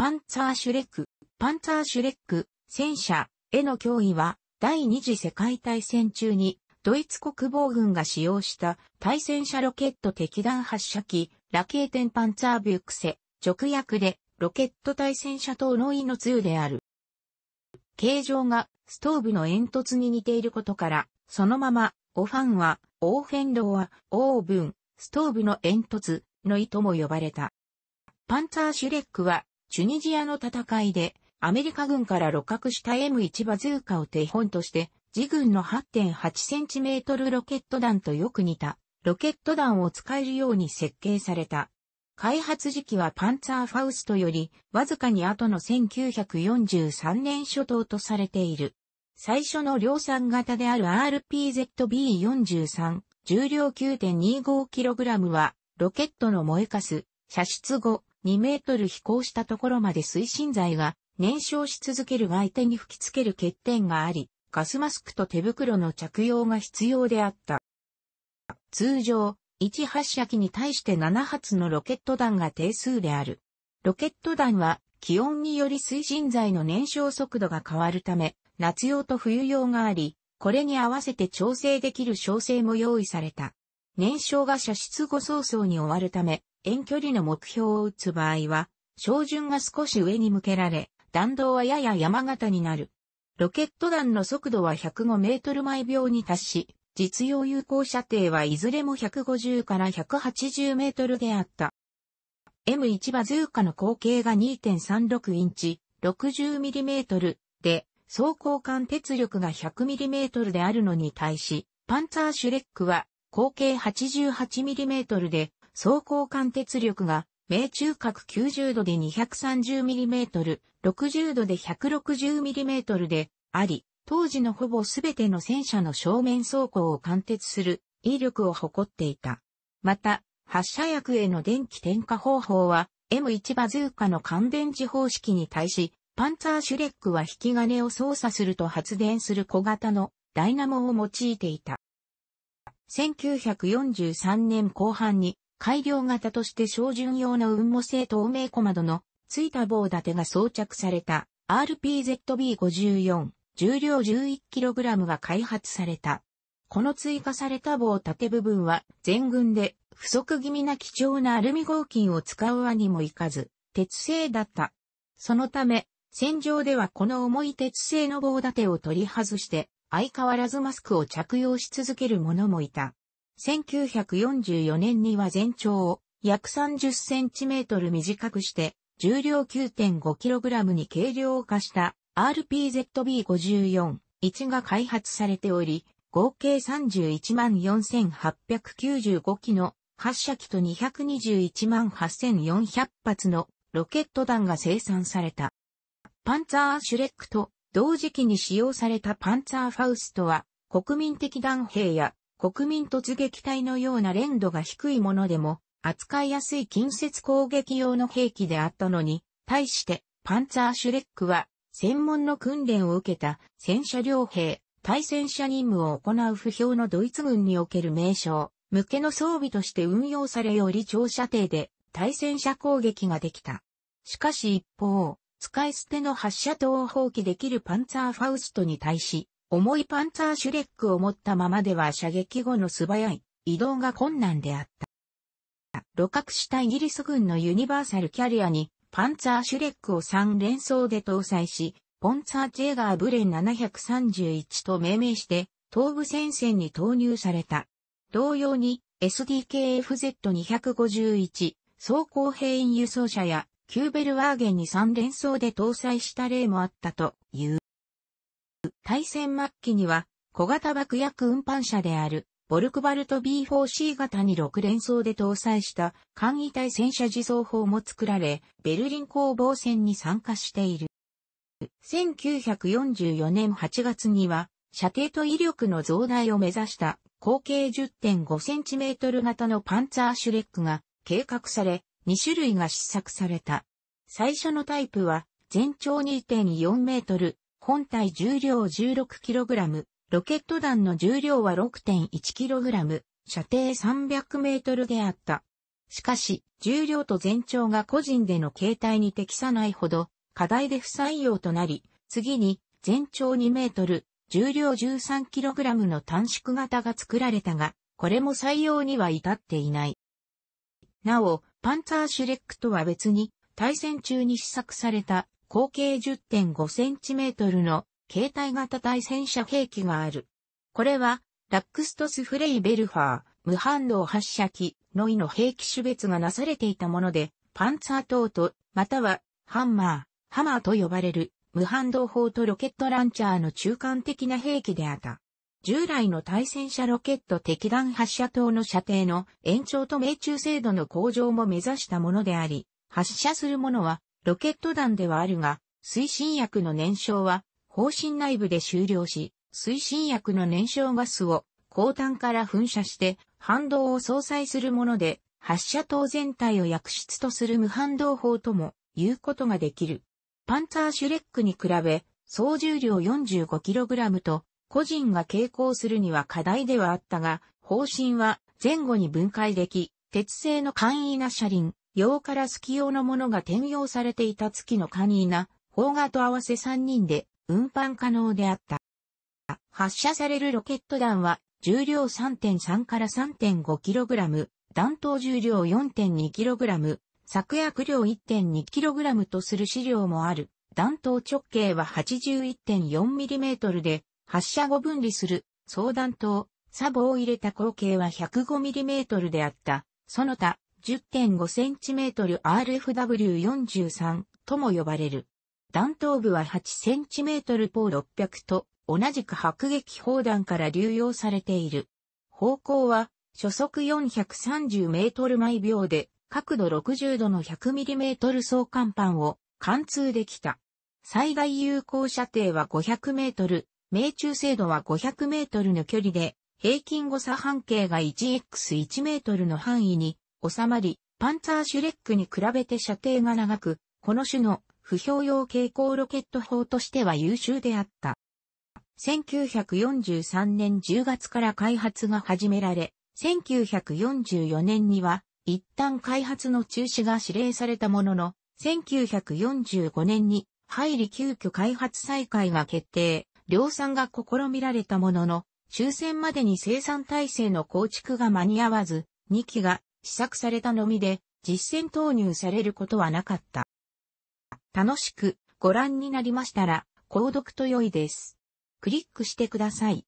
パンツァーシュレック、パンツァーシュレック、戦車への脅威は、第二次世界大戦中に、ドイツ国防軍が使用した対戦車ロケット敵弾発射機、ラケーテンパンツァービュクセ、直訳で、ロケット対戦車等の意の通である。形状がストーブの煙突に似ていることから、そのまま、オファンは、オーフェンドは、オーブン、ストーブの煙突の意とも呼ばれた。パンツァーシュレックは、チュニジアの戦いで、アメリカ軍から露獲した M1 バズーカを手本として、自軍の8 8トルロケット弾とよく似た、ロケット弾を使えるように設計された。開発時期はパンツァーファウストより、わずかに後の1943年初頭とされている。最初の量産型である RPZB43、重量 9.25kg は、ロケットの燃えかす、射出後、2メートル飛行したところまで推進剤が燃焼し続ける相手に吹きつける欠点があり、ガスマスクと手袋の着用が必要であった。通常、1発射機に対して7発のロケット弾が定数である。ロケット弾は気温により推進剤の燃焼速度が変わるため、夏用と冬用があり、これに合わせて調整できる調整も用意された。燃焼が射出後早々に終わるため、遠距離の目標を打つ場合は、照準が少し上に向けられ、弾道はやや山形になる。ロケット弾の速度は105メートル毎秒に達し、実用有効射程はいずれも150から180メートルであった。M1 バズーカの口径が2.36インチ、6 0トルで、走行間鉄力が1 0 0トルであるのに対し、パンツァーシュレックは口径8 8トルで、走行貫鉄力が、命中角90度で 230mm、60度で 160mm であり、当時のほぼすべての戦車の正面走行を貫徹する威力を誇っていた。また、発射薬への電気点火方法は M1 バズーカの乾電池方式に対し、パンツァーシュレックは引き金を操作すると発電する小型のダイナモを用いていた。1943年後半に改良型として照準用の雲母製透明小窓のついた棒立てが装着された RPZB54 重量 11kg が開発された。この追加された棒立て部分は全軍で不足気味な貴重なアルミ合金を使うわにもいかず、鉄製だった。そのため、戦場ではこの重い鉄製の棒立てを取り外して、相変わらずマスクを着用し続ける者もいた。1944年には全長を約30センチメートル短くして、重量9 5ラムに軽量化した RPZB54、1が開発されており、合計314,895機の発射機と2218,400発のロケット弾が生産された。パンツァーシュレックと同時期に使用されたパンツァーファウストは国民的弾兵や国民突撃隊のような連度が低いものでも、扱いやすい近接攻撃用の兵器であったのに、対してパンツァーシュレックは専門の訓練を受けた戦車両兵、対戦車任務を行う不評のドイツ軍における名称、向けの装備として運用されより長射程で対戦車攻撃ができた。しかし一方、使い捨ての発射等を放棄できるパンツァーファウストに対し、重いパンツァーシュレックを持ったままでは射撃後の素早い移動が困難であった。露獲したイギリス軍のユニバーサルキャリアにパンツァーシュレックを3連装で搭載し、ポンツァージェーガーブレン731と命名して東部戦線に投入された。同様に SDKFZ251 装甲兵員輸送車やキューベルワーゲンに3連装で搭載した例もあったという。対戦末期には小型爆薬運搬車であるボルクバルト B4C 型に6連装で搭載した簡易対戦車自走砲も作られ、ベルリン攻防戦に参加している。1944年8月には、射程と威力の増大を目指した口径 10.5cm 型のパンツァーシュレックが計画され、2種類が試作された。最初のタイプは全長2.4メートル、本体重量 16kg、ロケット弾の重量は 6.1kg、射程 300m であった。しかし、重量と全長が個人での形態に適さないほど、課題で不採用となり、次に、全長2メートル、重量 13kg の短縮型が作られたが、これも採用には至っていない。なお、パンツァーシュレックとは別に、対戦中に試作された口径 10.5cm の携帯型対戦車兵器がある。これは、ラックストスフレイベルファー、無反動発射機、のいの兵器種別がなされていたもので、パンツァー等と、または、ハンマー、ハマーと呼ばれる、無反動砲とロケットランチャーの中間的な兵器であった。従来の対戦車ロケット敵弾発射塔の射程の延長と命中精度の向上も目指したものであり、発射するものはロケット弾ではあるが、推進薬の燃焼は方針内部で終了し、推進薬の燃焼ガスを後端から噴射して反動を相殺するもので、発射塔全体を薬質とする無反動砲とも言うことができる。パンツァーシュレックに比べ、総重量 45kg と、個人が傾向するには課題ではあったが、方針は前後に分解でき、鉄製の簡易な車輪、用から月用のものが転用されていた月の簡易な、方画と合わせ3人で運搬可能であった。発射されるロケット弾は重量3.3から 3.5kg、弾頭重量 4.2kg、作薬量 1.2kg とする資料もある。弾頭直径は 81.4mm で、発射後分離する、総弾頭、サボを入れた口径は 105mm であった。その他、10.5cm RFW43 とも呼ばれる。弾頭部は 8cm ー600と同じく迫撃砲弾から流用されている。方向は初速430メートル毎秒で角度60度の 100mm 相関板を貫通できた。最大有効射程は500メートル、命中精度は500メートルの距離で、平均誤差半径が 1x1 メートルの範囲に収まり、パンツァーシュレックに比べて射程が長く、この種の不評用蛍光ロケット砲としては優秀であった。1943年10月から開発が始められ、1944年には一旦開発の中止が指令されたものの、1945年に入り急遽開発再開が決定、量産が試みられたものの、終戦までに生産体制の構築が間に合わず、2機が試作されたのみで、実践投入されることはなかった。楽しくご覧になりましたら、購読と良いです。クリックしてください。